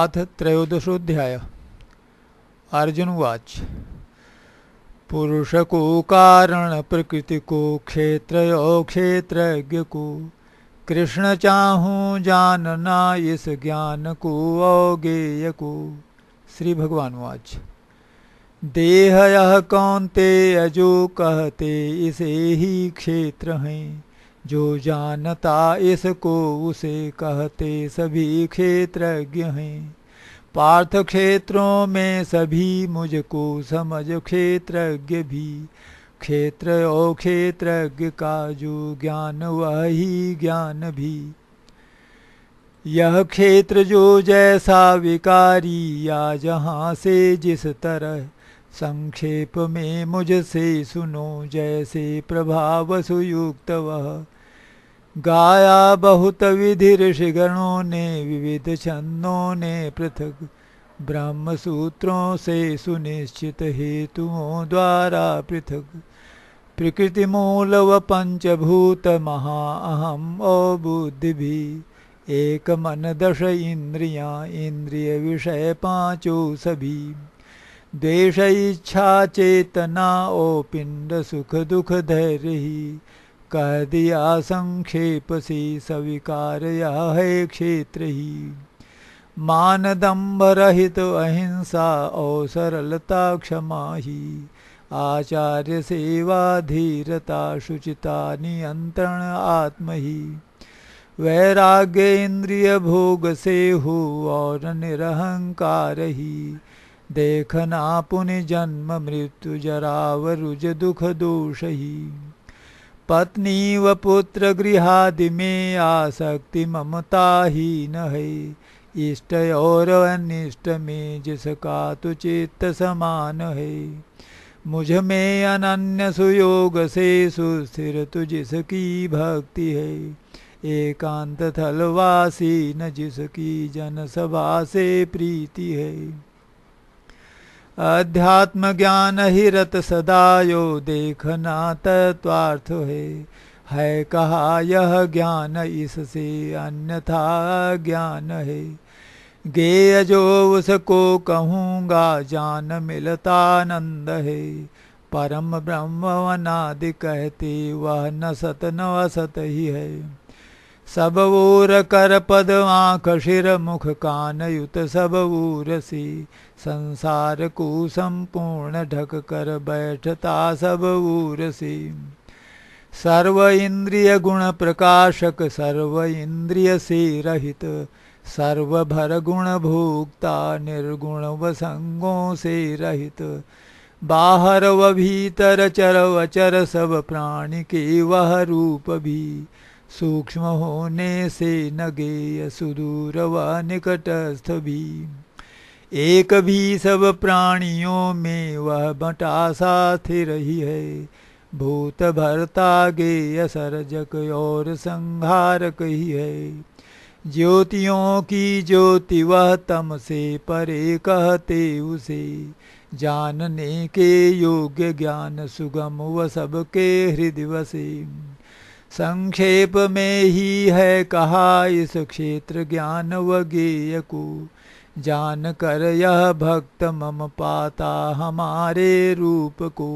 अथ अर्जुन अर्जुनवाच पुरुष को कारण प्रकृति को क्षेत्र क्षेत्र को कृष्ण चाहूँ जानना इस ज्ञान को अवगेय को श्री भगवान वाच देह यह कौनते अजो कहते इसे ही क्षेत्र हैं जो जानता इसको उसे कहते सभी क्षेत्र हैं पार्थ क्षेत्रों में सभी मुझको समझ क्षेत्रज्ञ भी क्षेत्र और क्षेत्रज्ञ का जो ज्ञान वह ही ज्ञान भी यह क्षेत्र जो जैसा विकारी या जहाँ से जिस तरह संक्षेप में मुझसे सुनो जैसे प्रभाव सुयुक्त वह गाया बहुत विधि ऋषिगणों ने विविध छंदों ने पृथक ब्रह्म सूत्रों से सुनिश्चित हेतुओं द्वारा पृथक प्रकृति मूल व पंचभूत महा अहम और बुद्धि भी एक मन दश इंद्रिया इंद्रिय विषय पांचों सभी देश इच्छा चेतना ओ पिंड सुख दुख धैर्य कह दिया संक्षेप से स्वीकार है क्षेत्र ही मानदम्भ रहित तो अहिंसा और सरलता क्षमा ही आचार्य सेवा धीरता शुचिता नियंत्रण आत्म ही वैराग्य इंद्रिय भोग से हो और निरहंकार ही देखन पुनि जन्म मृत्यु जरावरुज दुख दोष ही पत्नी व पुत्र गृहादि में आसक्ति ममता ही न है इष्ट और अनिष्ट में जिसका तु चित्त समान है मुझ में अनन्य सुयोग से सुस्थिर तुझकी जिसकी भक्ति है एकांत थलवासी न जिसकी जन सभा से प्रीति है अध्यात्म ज्ञान ही रत सदायो देखना तत्वार्थ है है कहा यह ज्ञान इससे अन्यथा ज्ञान है गे जो उसको कहूँगा जान मिलता नंद है परम ब्रह्म वनादि कहते वह न सत न असत ही है सब ऊर कर पद आँख शिर मुख कान युत सब ऊर सी संसार को संपूर्ण ढक कर बैठता सब ऊरसी सर्व इंद्रिय गुण प्रकाशक सर्व इंद्रिय से रहित सर्व भर गुण भोक्ता निर्गुण व संगों से रहित बाहर व भीतर चर चर सब प्राणी के वह रूप भी सूक्ष्म होने से नगे सुदूर व निकटस्थ भी एक भी सब प्राणियों में वह बटा साथ रही है भूत भरता गे असरजक और संहारक ही है ज्योतियों की ज्योति वह तम से परे कहते उसे जानने के योग्य ज्ञान सुगम व सबके हृदय वसे संक्षेप में ही है कहा इस क्षेत्र ज्ञान व गेय को जान कर यह भक्त मम पाता हमारे रूप को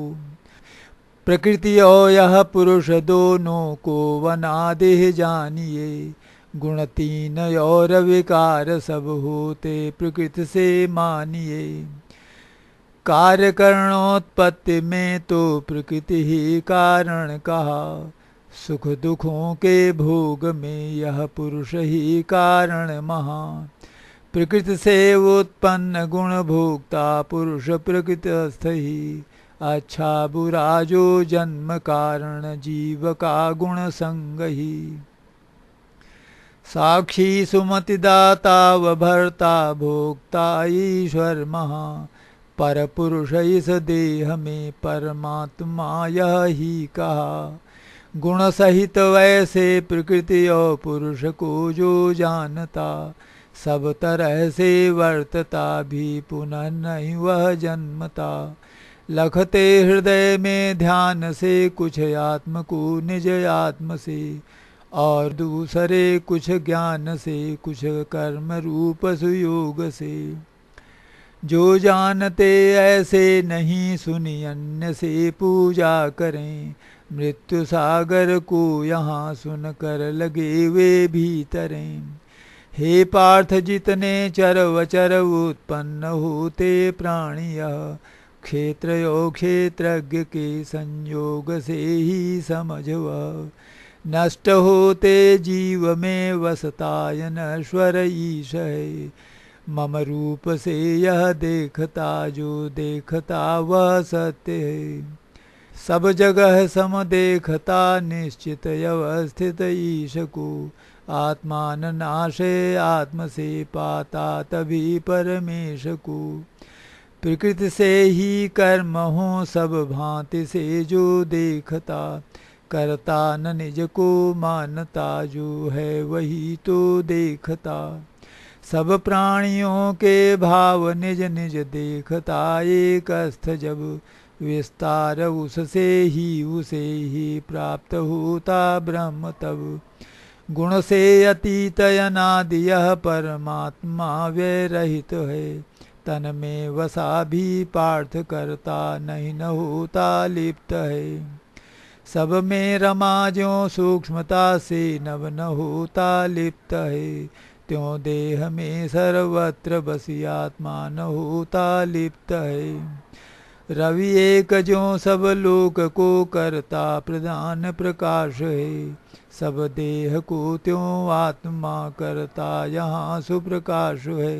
प्रकृति और यह पुरुष दोनों को वनादे जानिए गुण तीन और विकार सब होते प्रकृति से मानिए कार्य करणोत्पत्ति में तो प्रकृति ही कारण कहा सुख दुखों के भोग में यह पुरुष ही कारण महान प्रकृति से उत्पन्न गुण भोक्ता पुरुष प्रकृत स्थ ही अच्छा बुरा जो जन्म कारण जीव का गुण संग ही साक्षी सुमतिदाता भरता भोक्ता ईश्वर महा पर पुरुष इस देह में परमात्मा यह ही कहा गुण सहित वैसे प्रकृति और पुरुष को जो जानता सब तरह से वर्तता भी पुनः नहीं वह जन्मता लखते हृदय में ध्यान से कुछ आत्म को निज आत्म से और दूसरे कुछ ज्ञान से कुछ कर्म रूप सुयोग से जो जानते ऐसे नहीं सुनी अन्य से पूजा करें मृत्यु सागर को यहाँ सुन कर लगे वे भीतरें हे पार्थ जितने चर वचर उत्पन्न होते प्राणीय क्षेत्र क्षेत्रज्ञ के संयोग से ही व नष्ट होते जीव में वसताय नश्वर ईश है मम रूप से यह देखता जो देखता वह सत्य है सब जगह सम देखता निश्चित अवस्थित को आत्मान नाशे आत्म से पाता तभी परमेश को प्रकृति से ही कर्म हो सब भांति से जो देखता करता न निज को मानता जो है वही तो देखता सब प्राणियों के भाव निज निज देखता एक अस्थ जब विस्तार उससे ही उसे ही प्राप्त होता ब्रह्म तब गुण से अतीत अनादि यह परमात्मा व्यरहित है तन में वसा भी पार्थ करता नहीं न होता लिप्त है सब में रमा जो सूक्ष्मता से नव न होता लिप्त है त्यों देह में सर्वत्र बसी आत्मा न होता लिप्त है रवि एक जो सब लोक को करता प्रधान प्रकाश है सब देह को त्यों आत्मा करता यहाँ सुप्रकाश है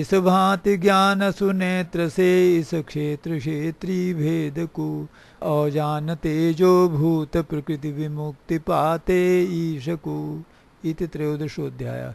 इस भांति ज्ञान सुनेत्र से इस क्षेत्र क्षेत्री भेद को और तेजो जो भूत प्रकृति विमुक्ति पाते ईश को इति त्रयोदशोध्याय